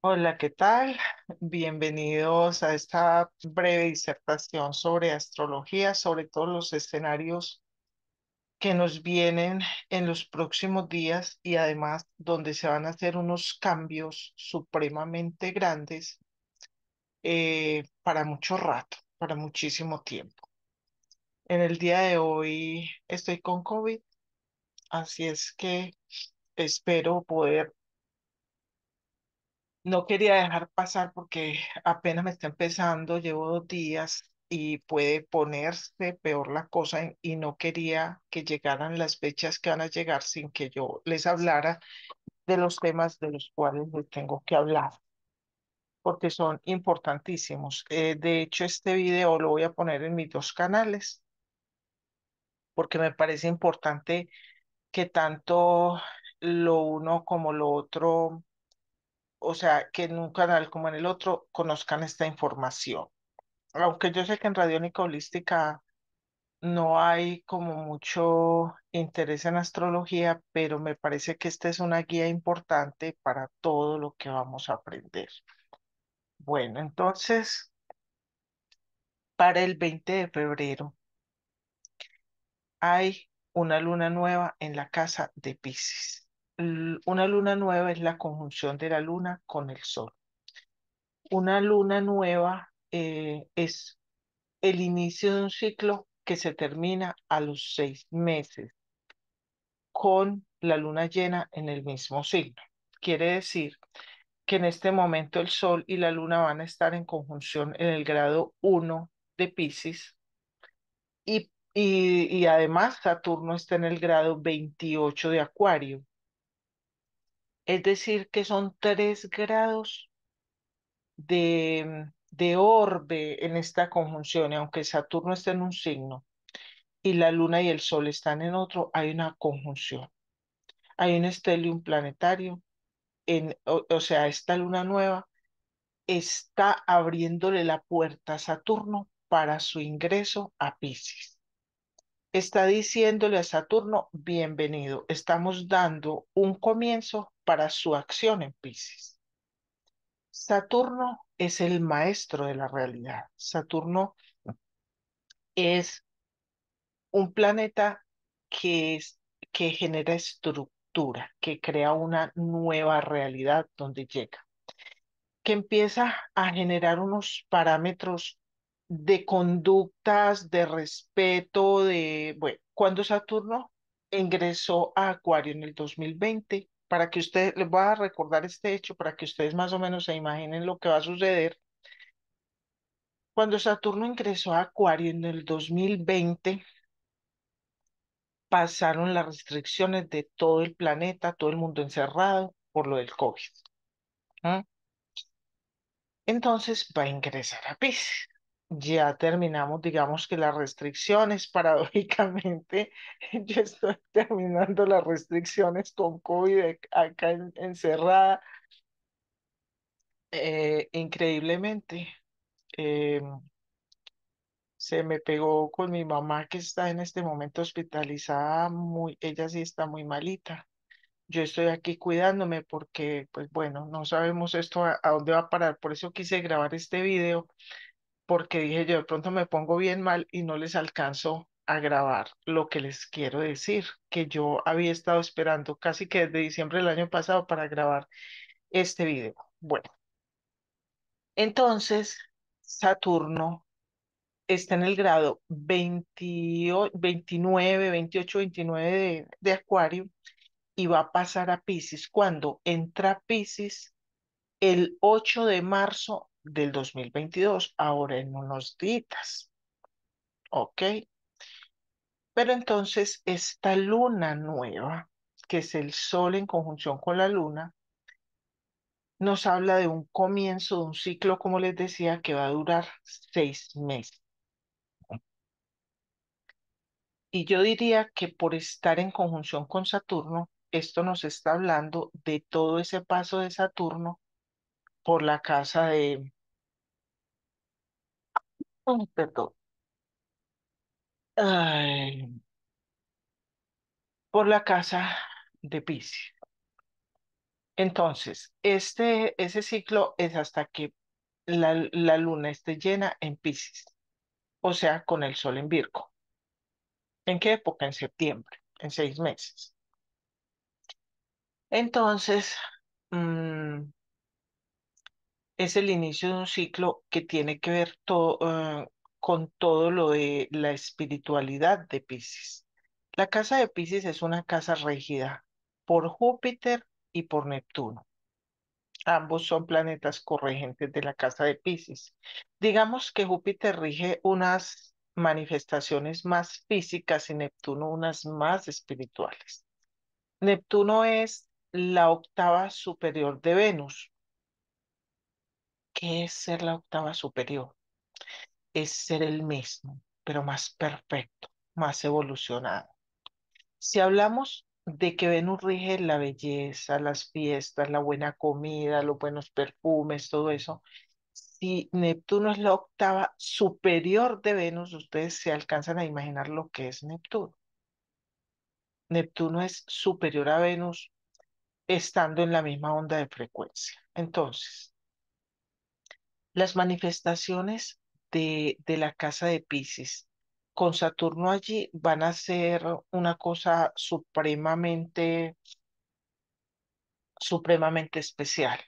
Hola, ¿qué tal? Bienvenidos a esta breve disertación sobre astrología, sobre todos los escenarios que nos vienen en los próximos días y además donde se van a hacer unos cambios supremamente grandes eh, para mucho rato, para muchísimo tiempo. En el día de hoy estoy con COVID, así es que espero poder. No quería dejar pasar porque apenas me está empezando, llevo dos días y puede ponerse peor la cosa y no quería que llegaran las fechas que van a llegar sin que yo les hablara de los temas de los cuales les tengo que hablar porque son importantísimos. Eh, de hecho, este video lo voy a poner en mis dos canales porque me parece importante que tanto lo uno como lo otro, o sea, que en un canal como en el otro conozcan esta información. Aunque yo sé que en radiónica holística no hay como mucho interés en astrología, pero me parece que esta es una guía importante para todo lo que vamos a aprender. Bueno, entonces, para el 20 de febrero hay una luna nueva en la casa de Pisces una luna nueva es la conjunción de la luna con el sol. Una luna nueva eh, es el inicio de un ciclo que se termina a los seis meses con la luna llena en el mismo ciclo. Quiere decir que en este momento el sol y la luna van a estar en conjunción en el grado 1 de Pisces y además Saturno está en el grado 28 de Acuario es decir, que son tres grados de, orbe en esta conjunción, y aunque Saturno está en un signo y la Luna y el Sol están en otro, hay una conjunción. Hay un estelium planetario, en, o, o sea, esta Luna nueva está abriéndole la puerta a Saturno para su ingreso a Pisces está diciéndole a Saturno, bienvenido, estamos dando un comienzo para su acción en Pisces. Saturno es el maestro de la realidad. Saturno es un planeta que, es, que genera estructura, que crea una nueva realidad donde llega, que empieza a generar unos parámetros de conductas, de respeto, de, bueno, cuando Saturno ingresó a Acuario en el 2020, para que ustedes, les voy a recordar este hecho para que ustedes más o menos se imaginen lo que va a suceder. Cuando Saturno ingresó a Acuario en el 2020, pasaron las restricciones de todo el planeta, todo el mundo encerrado por lo del COVID. Entonces va a ingresar a Pisces ya terminamos, digamos que las restricciones, paradójicamente, yo estoy terminando las restricciones con COVID e, acá encerrada. Eh, increíblemente, eh, se me pegó con mi mamá que está en este momento hospitalizada, muy, ella sí está muy malita. Yo estoy aquí cuidándome porque, pues bueno, no sabemos esto a dónde va a parar. Por eso quise grabar este video porque dije yo de pronto me pongo bien mal y no les alcanzo a grabar lo que les quiero decir, que yo había estado esperando casi que desde diciembre del año pasado para grabar este video. Bueno, entonces Saturno está en el grado 29, 28, 29 de, de Acuario y va a pasar a Pisces. Cuando entra Pisces, el 8 de marzo del 2022, ahora en unos días. ¿Ok? Pero entonces esta luna nueva, que es el sol en conjunción con la luna, nos habla de un comienzo de un ciclo, como les decía, que va a durar seis meses. Y yo diría que por estar en conjunción con Saturno, esto nos está hablando de todo ese paso de Saturno por la casa de perdón. por la casa de Piscis. Entonces, este, ese ciclo es hasta que la, luna esté llena en Piscis, o sea, con el sol en Virgo. ¿En qué época? En septiembre, en seis meses. Entonces, mm, es el inicio de un ciclo que tiene que ver eh, con todo lo de la espiritualidad de Pisces. La casa de Pisces es una casa rígida por Júpiter y por Neptuno. Ambos son planetas corregentes de la casa de Pisces. Digamos que Júpiter rige unas manifestaciones más físicas y Neptuno unas más espirituales. Neptuno es la octava superior de Venus, que es ser la octava superior. Es ser el mismo, pero más perfecto, más evolucionado. Si hablamos de que Venus rige la belleza, las fiestas, la buena comida, los buenos perfumes, todo eso, si Neptuno es la octava superior de Venus, ustedes se alcanzan a imaginar lo que es Neptuno. Neptuno es superior a Venus estando en la misma onda de frecuencia. Entonces, las manifestaciones de, la casa de Pisces con Saturno allí van a ser una cosa supremamente, supremamente especial.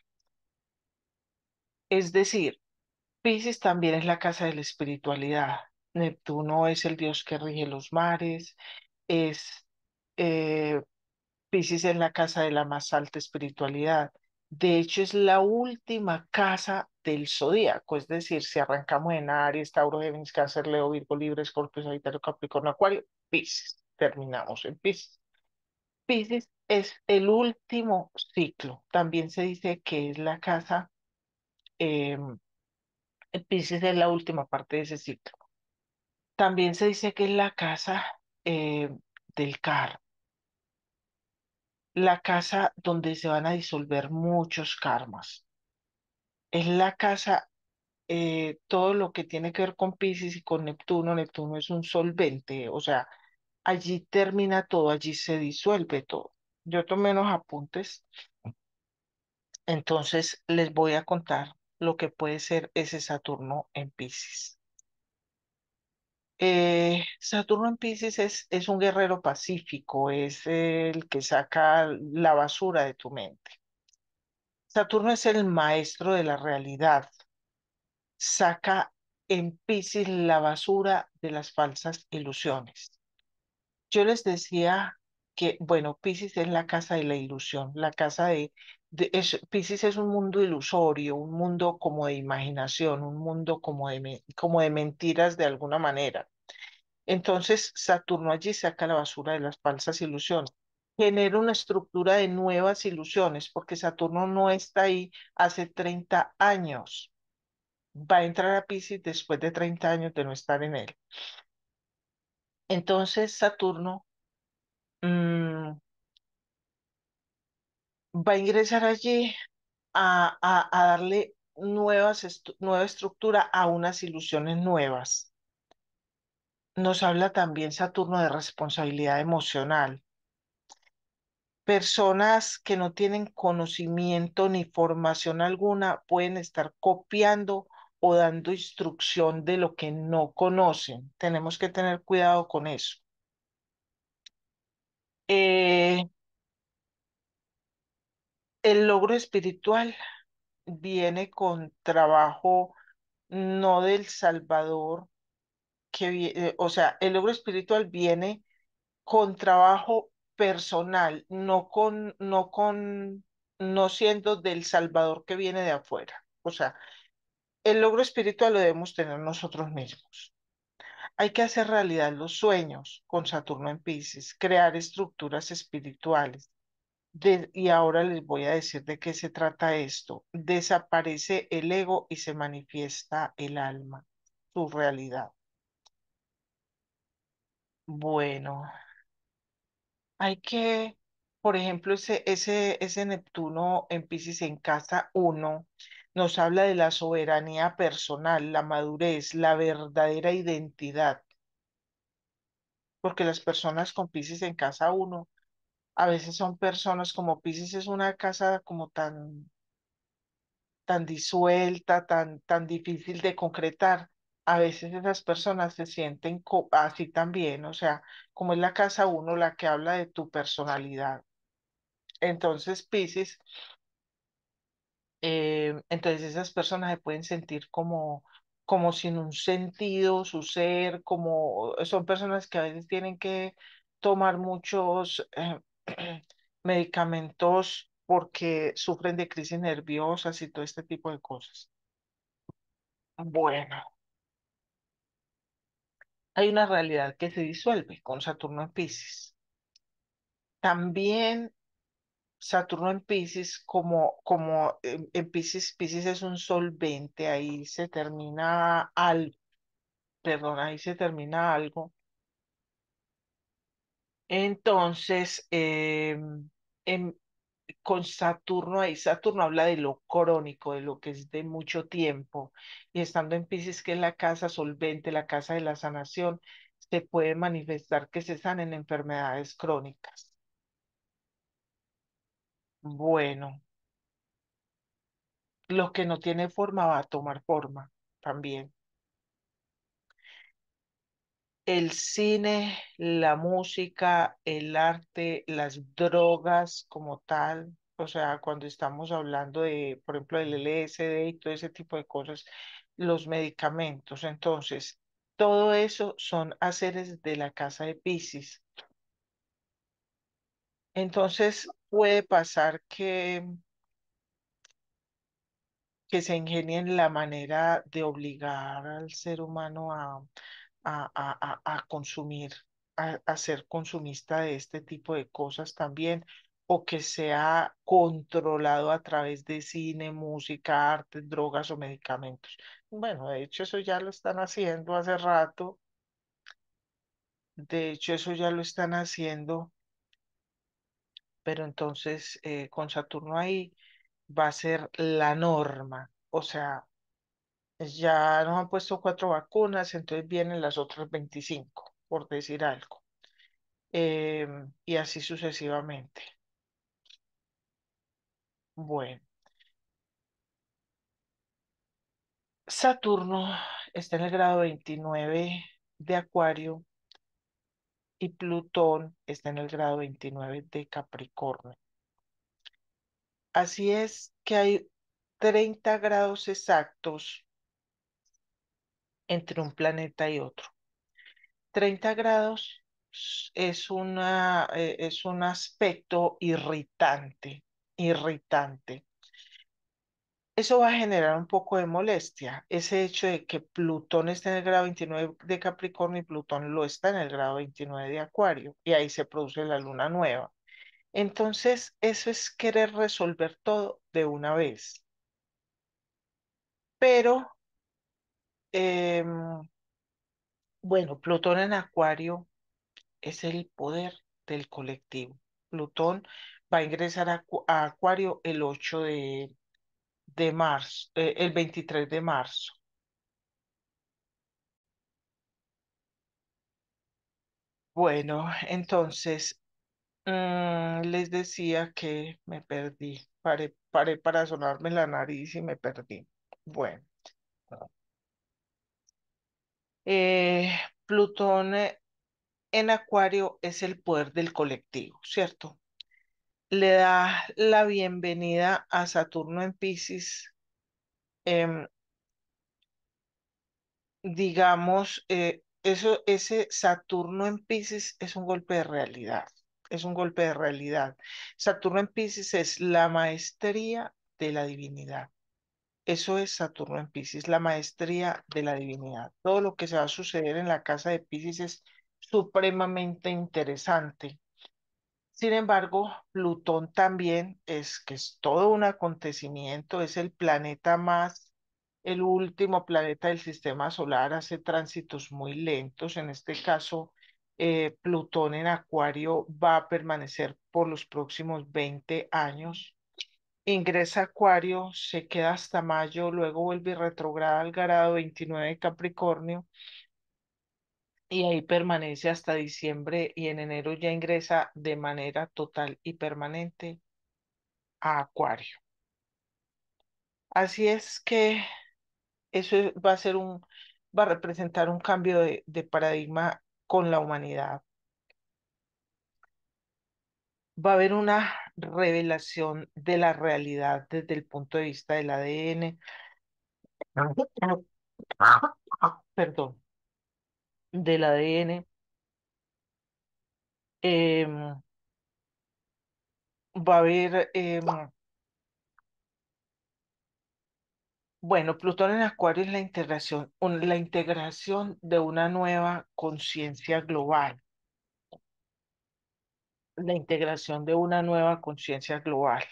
Es decir, Pisces también es la casa de la espiritualidad. Neptuno es el dios que rige los mares, es eh, Pisces es la casa de la más alta espiritualidad. De hecho, es la última casa del zodíaco, es decir, si arrancamos en Aries, Tauro, Géminis, Cáncer, Leo, Virgo, Libre, Escorpio, Sagitario, Capricornio, Acuario, Pisces. Terminamos en Pisces. Pisces es el último ciclo. También se dice que es la casa, eh, Pisces es la última parte de ese ciclo. También se dice que es la casa em, del car la casa donde se van a disolver muchos karmas. Es la casa, eh, todo lo que tiene que ver con Pisces y con Neptuno. Neptuno es un solvente, o sea, allí termina todo, allí se disuelve todo. Yo tomé unos apuntes, entonces les voy a contar lo que puede ser ese Saturno en Pisces. Eh, Saturno en Pisces es, es, un guerrero pacífico, es el que saca la basura de tu mente. Saturno es el maestro de la realidad. Saca en Pisces la basura de las falsas ilusiones. Yo les decía que, bueno, Pisces es la casa de la ilusión, la casa de es, Pisces es un mundo ilusorio, un mundo como de imaginación, un mundo como de, como de mentiras de alguna manera. Entonces, Saturno allí saca la basura de las falsas ilusiones, genera una estructura de nuevas ilusiones, porque Saturno no está ahí hace 30 años. Va a entrar a Pisces después de 30 años de no estar en él. Entonces, Saturno mm, va a ingresar allí a, darle nueva estructura a unas ilusiones nuevas. Nos habla también Saturno de responsabilidad emocional. Personas que no tienen conocimiento ni formación alguna pueden estar copiando o dando instrucción de lo que no conocen. Tenemos que tener cuidado con eso. Eh, el logro espiritual viene con trabajo no del Salvador, que, eh, o sea, el logro espiritual viene con trabajo personal, no con, no con, no siendo del Salvador que viene de afuera. O sea, el logro espiritual lo debemos tener nosotros mismos. Hay que hacer realidad los sueños con Saturno en Pisces, crear estructuras espirituales, y ahora les voy a decir de qué se trata esto. Desaparece el ego y se manifiesta el alma, su realidad. Bueno, hay que, por ejemplo, ese, ese, ese Neptuno en Pisces en casa 1 nos habla de la soberanía personal, la madurez, la verdadera identidad. Porque las personas con Pisces en casa 1 a veces son personas como Pisces es una casa como tan tan disuelta, tan, tan difícil de concretar. A veces esas personas se sienten así también, o sea, como es la casa uno la que habla de tu personalidad. Entonces, Pisces, eh, entonces esas personas se pueden sentir como, como sin un sentido, su ser, como son personas que a veces tienen que tomar muchos, eh, medicamentos porque sufren de crisis nerviosas y todo este tipo de cosas. Bueno, hay una realidad que se disuelve con Saturno en Pisces. También Saturno en Pisces, como, como en Pisces, Pisces es un solvente, ahí se termina algo, perdón, ahí se termina algo entonces, em, em, con Saturno ahí, Saturno habla de lo crónico, de lo que es de mucho tiempo, y estando en Pisces, que es la casa solvente, la casa de la sanación, se puede manifestar que se sanen enfermedades crónicas. Bueno, lo que no tiene forma va a tomar forma también el cine, la música, el arte, las drogas como tal, o sea, cuando estamos hablando de, por ejemplo, el LSD y todo ese tipo de cosas, los medicamentos. Entonces, todo eso son haceres de la casa de Pisces. Entonces, puede pasar que que se ingenien la manera de obligar al ser humano a, a, consumir, a, ser consumista de este tipo de cosas también, o que sea controlado a través de cine, música, arte, drogas o medicamentos. Bueno, de hecho eso ya lo están haciendo hace rato. De hecho eso ya lo están haciendo. Pero entonces eh, con Saturno ahí va a ser la norma. O sea, ya nos han puesto cuatro vacunas, entonces vienen las otras 25, por decir algo. Em, y así sucesivamente. Bueno. Saturno está en el grado 29 de Acuario y Plutón está en el grado 29 de Capricornio. Así es que hay 30 grados exactos entre un planeta y otro. 30 grados es, una, eh, es un aspecto irritante, irritante. Eso va a generar un poco de molestia, ese hecho de que Plutón está en el grado 29 de Capricornio y Plutón lo está en el grado 29 de Acuario, y ahí se produce la luna nueva. Entonces, eso es querer resolver todo de una vez. Pero Em, bueno, Plutón en Acuario es el poder del colectivo. Plutón va a ingresar a, Acuario el 8 de, de marzo, eh, el 23 de marzo. Bueno, entonces mm, les decía que me perdí. Paré, paré para sonarme la nariz y me perdí. Bueno, eh, Plutón eh, en Acuario es el poder del colectivo, ¿cierto? Le da la bienvenida a Saturno en Pisces. Em, digamos, eh, eso, ese Saturno en Pisces es un golpe de realidad, es un golpe de realidad. Saturno en Pisces es la maestría de la divinidad. Eso es Saturno en Pisces, la maestría de la divinidad. Todo lo que se va a suceder en la casa de Pisces es supremamente interesante. Sin embargo, Plutón también es que es todo un acontecimiento, es el planeta más, el último planeta del sistema solar, hace tránsitos muy lentos. En este caso, eh, Plutón en Acuario va a permanecer por los próximos 20 años Ingresa Acuario, se queda hasta mayo, luego vuelve y retrograda al grado 29 de Capricornio y ahí permanece hasta diciembre y en enero ya ingresa de manera total y permanente a Acuario. Así es que eso va a ser un, va a representar un cambio de, de paradigma con la humanidad. Va a haber una revelación de la realidad desde el punto de vista del ADN. Perdón. Del ADN. Em, va a haber... Em, bueno, Plutón en Acuario es la integración, la integración de una nueva conciencia global la integración de una nueva conciencia global.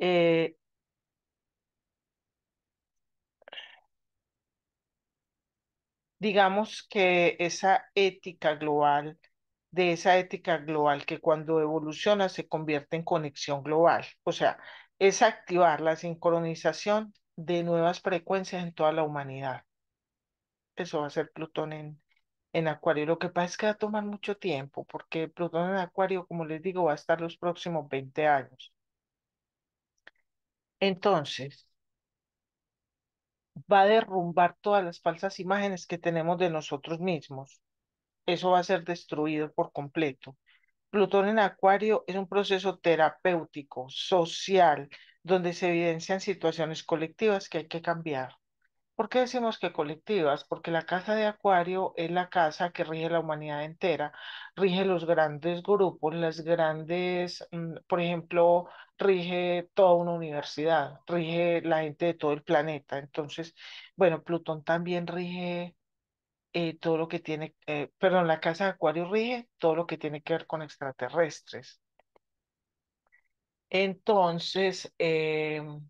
Eh, digamos que esa ética global, de esa ética global que cuando evoluciona se convierte en conexión global, o sea, es activar la sincronización de nuevas frecuencias en toda la humanidad. Eso va a ser Plutón en, en Acuario. Lo que pasa es que va a tomar mucho tiempo, porque Plutón en Acuario, como les digo, va a estar los próximos 20 años. Entonces, va a derrumbar todas las falsas imágenes que tenemos de nosotros mismos. Eso va a ser destruido por completo. Plutón en Acuario es un proceso terapéutico, social, donde se evidencian situaciones colectivas que hay que cambiar. ¿Por qué decimos que colectivas? Porque la casa de Acuario es la casa que rige la humanidad entera, rige los grandes grupos, las grandes, mm, por ejemplo, rige toda una universidad, rige la gente de todo el planeta. Entonces, bueno, Plutón también rige eh, todo lo que tiene, eh, perdón, la casa de Acuario rige todo lo que tiene que ver con extraterrestres. Entonces, em,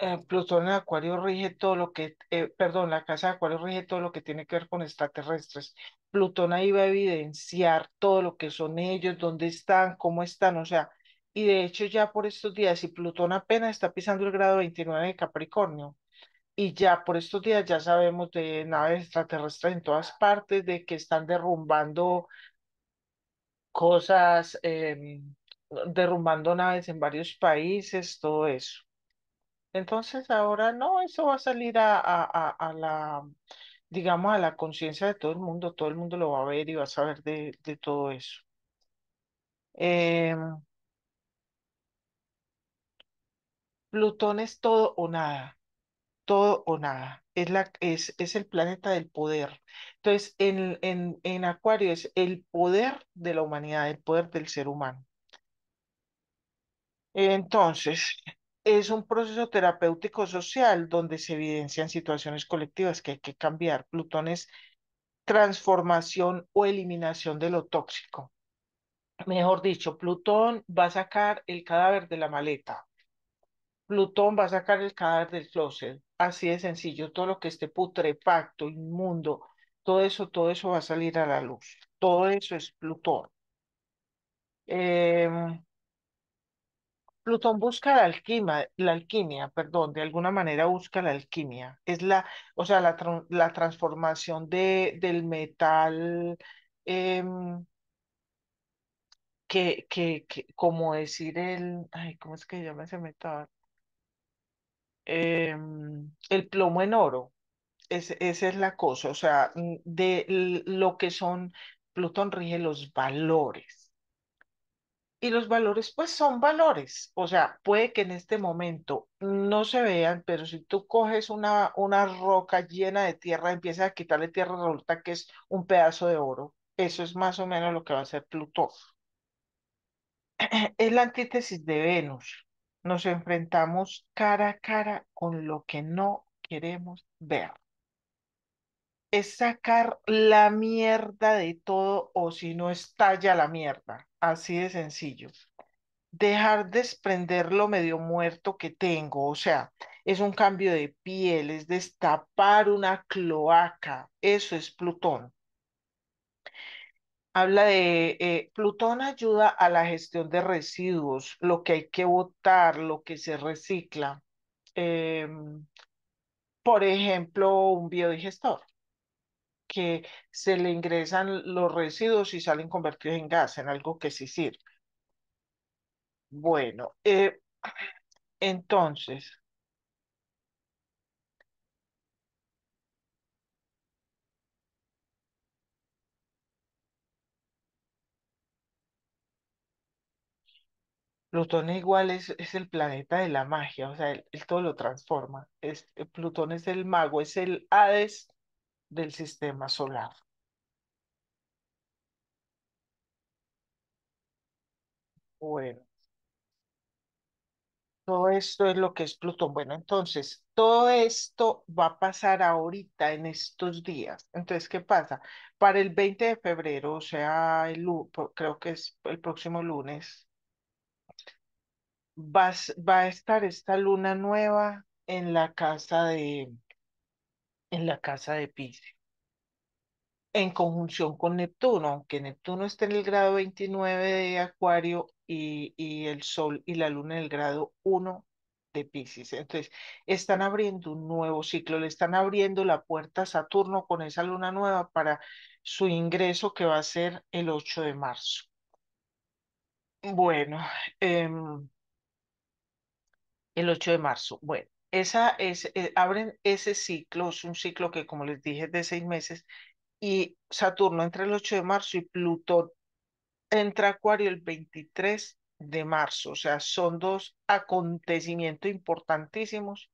Eh, Plutón en Acuario rige todo lo que, eh, perdón, la casa de Acuario rige todo lo que tiene que ver con extraterrestres. Plutón ahí va a evidenciar todo lo que son ellos, dónde están, cómo están, o sea, y de hecho ya por estos días, si Plutón apenas está pisando el grado 29 de Capricornio, y ya por estos días ya sabemos de naves extraterrestres en todas partes, de que están derrumbando cosas, em, derrumbando naves en varios países, todo eso. Entonces ahora no, eso va a salir a, la, digamos, a la conciencia de todo el mundo, todo el mundo lo va a ver y va a saber de, todo eso. Em, Plutón es todo o nada, todo o nada. Es, la, es, es el planeta del poder. Entonces, en, en, en Acuario es el poder de la humanidad, el poder del ser humano. Entonces, es un proceso terapéutico social donde se evidencian situaciones colectivas que hay que cambiar. Plutón es transformación o eliminación de lo tóxico. Mejor dicho, Plutón va a sacar el cadáver de la maleta. Plutón va a sacar el cadáver del closet. Así de sencillo, todo lo que esté putrefacto, inmundo, todo eso, todo eso va a salir a la luz. Todo eso es Plutón. Em, Plutón busca la alquimia, la alquimia, perdón, de alguna manera busca la alquimia. Es la, o sea, la, transformación de, del metal em, que, que, como decir el, ay, ¿cómo es que llama ese metal? Em, el plomo en oro. esa es la cosa, o sea, mm, de lo que son, Plutón rige los valores y los valores, pues son valores. O sea, puede que en este momento no se vean, pero si tú coges una, una roca llena de tierra, empiezas a quitarle tierra, resulta que es un pedazo de oro. Eso es más o menos lo que va a hacer Plutón. Es la antítesis de Venus. Nos enfrentamos cara a cara con lo que no queremos ver es sacar la mierda de todo o si no estalla la mierda, así de sencillo. Dejar desprender lo medio muerto que tengo, o sea, es un cambio de piel, es destapar una cloaca, eso es Plutón. Habla de, eh, Plutón ayuda a la gestión de residuos, lo que hay que botar, lo que se recicla. Em, por ejemplo, un biodigestor que se le ingresan los residuos y salen convertidos en gas, en algo que sí sirve. Bueno, eh, entonces, Plutón igual es, el planeta de la magia, o sea, él, todo lo transforma. Es, eh, Plutón es el mago, es el Hades del sistema solar. Bueno, todo esto es lo que es Plutón. Bueno, entonces, todo esto va a pasar ahorita en estos días. Entonces, ¿qué pasa? Para el 20 de febrero, o sea, el, creo que es el próximo lunes, va, va a estar esta luna nueva en la casa de en la casa de Pisces, en conjunción con Neptuno, aunque Neptuno está en el grado 29 de Acuario y, y el Sol y la Luna en el grado 1 de Pisces. Entonces, están abriendo un nuevo ciclo, le están abriendo la puerta a Saturno con esa luna nueva para su ingreso que va a ser el 8 de marzo. Bueno, em, el 8 de marzo. Bueno, esa es, eh, abren ese ciclo, es un ciclo que como les dije es de seis meses, y Saturno entre el 8 de marzo y Plutón entra Acuario el 23 de marzo, o sea, son dos acontecimientos importantísimos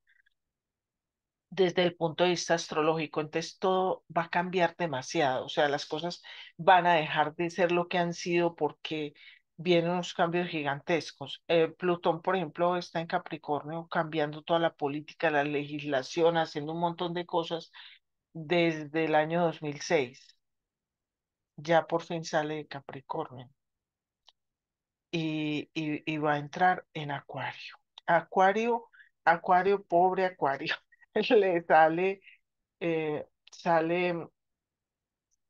desde el punto de vista astrológico, entonces todo va a cambiar demasiado, o sea, las cosas van a dejar de ser lo que han sido porque vienen unos cambios gigantescos. Eh, Plutón, por ejemplo, está en Capricornio cambiando toda la política, la legislación, haciendo un montón de cosas desde el año 2006. Ya por fin sale de Capricornio y, y, va a entrar en Acuario. Acuario, Acuario, pobre Acuario, le sale, eh, sale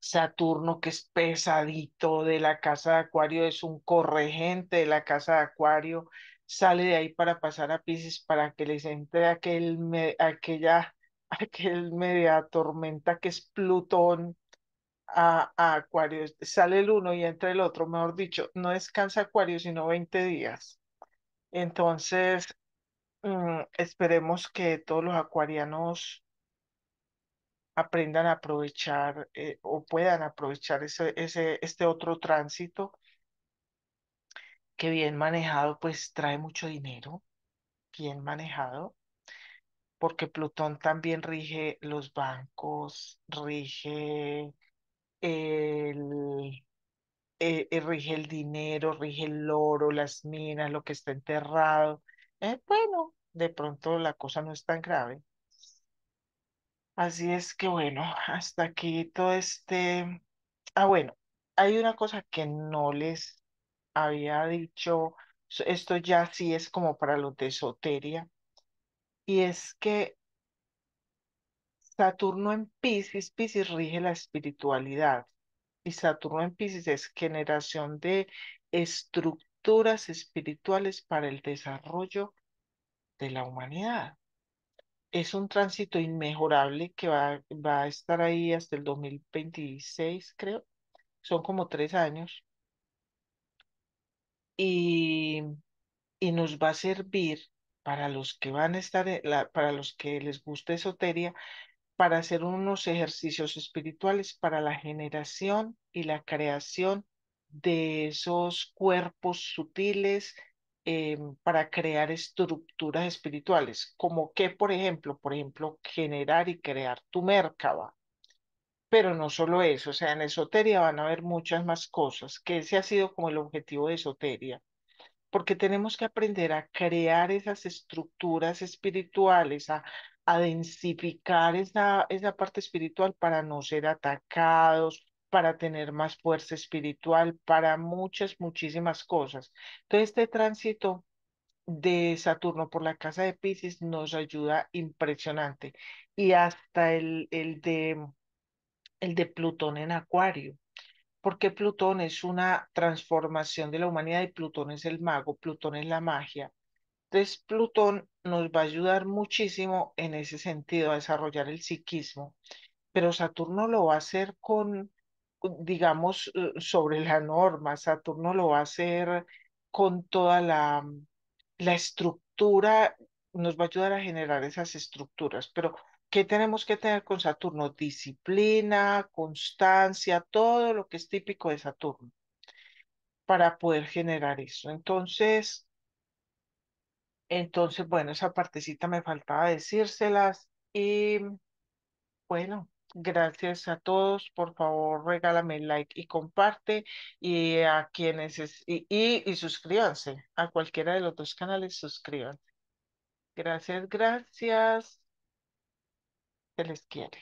Saturno, que es pesadito de la casa de Acuario, es un corregente de la casa de Acuario, sale de ahí para pasar a Pisces para que les entre aquel, aquella, aquel media tormenta que es Plutón a, Acuario. Sale el uno y entra el otro, mejor dicho, no descansa Acuario sino 20 días. Entonces, mm, esperemos que todos los acuarianos aprendan a aprovechar eh, o puedan aprovechar ese, ese, este otro tránsito que bien manejado pues trae mucho dinero, bien manejado, porque Plutón también rige los bancos, rige el, eh, eh, rige el dinero, rige el oro, las minas, lo que está enterrado. Eh, bueno, de pronto la cosa no es tan grave. Así es que bueno, hasta aquí todo este... Ah, bueno, hay una cosa que no les había dicho, esto ya sí es como para los de esoteria, y es que Saturno en Pisces, Pisces rige la espiritualidad, y Saturno en Pisces es generación de estructuras espirituales para el desarrollo de la humanidad es un tránsito inmejorable que va, a estar ahí hasta el 2026, creo. Son como tres años. Y, y nos va a servir para los que van a estar, la, para los que les gusta esoteria, para hacer unos ejercicios espirituales para la generación y la creación de esos cuerpos sutiles, Em, para crear estructuras espirituales, como que, por ejemplo, por ejemplo, generar y crear tu Merkaba. Pero no solo eso, o sea, en Esoteria van a haber muchas más cosas, que ese ha sido como el objetivo de Esoteria, porque tenemos que aprender a crear esas estructuras espirituales, a, densificar esa, esa parte espiritual para no ser atacados, para tener más fuerza espiritual, para muchas, muchísimas cosas. Entonces, este tránsito de Saturno por la casa de Pisces nos ayuda impresionante. Y hasta el, el, de, el de Plutón en Acuario, porque Plutón es una transformación de la humanidad y Plutón es el mago, Plutón es la magia. Entonces, Plutón nos va a ayudar muchísimo en ese sentido a desarrollar el psiquismo, pero Saturno lo va a hacer con, digamos, eh, sobre la norma. Saturno lo va a hacer con toda la, mm, la estructura, nos va a ayudar a generar esas estructuras, pero ¿qué tenemos que tener con Saturno? Disciplina, constancia, todo lo que es típico de Saturno para poder generar eso. Entonces, entonces, bueno, esa partecita me faltaba decírselas y mm, bueno, Gracias a todos. Por favor, regálame like y comparte. Y a quienes y, y, suscríbanse a cualquiera de los dos canales, suscríbanse. Gracias, gracias. Se les quiere.